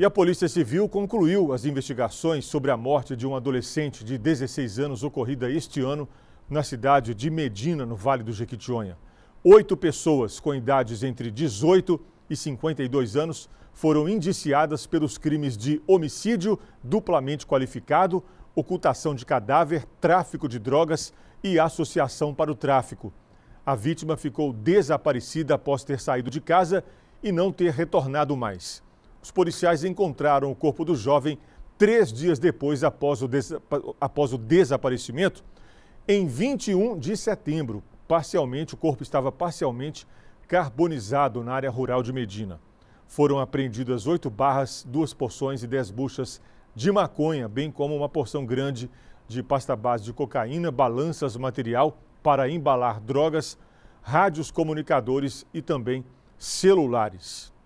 E a Polícia Civil concluiu as investigações sobre a morte de um adolescente de 16 anos ocorrida este ano na cidade de Medina, no Vale do Jequitinhonha. Oito pessoas com idades entre 18 e 52 anos foram indiciadas pelos crimes de homicídio duplamente qualificado, ocultação de cadáver, tráfico de drogas e associação para o tráfico. A vítima ficou desaparecida após ter saído de casa e não ter retornado mais. Os policiais encontraram o corpo do jovem três dias depois após o, des... após o desaparecimento, em 21 de setembro. Parcialmente, o corpo estava parcialmente carbonizado na área rural de Medina. Foram apreendidas oito barras, duas porções e dez buchas de maconha, bem como uma porção grande de pasta base de cocaína, balanças material para embalar drogas, rádios comunicadores e também celulares.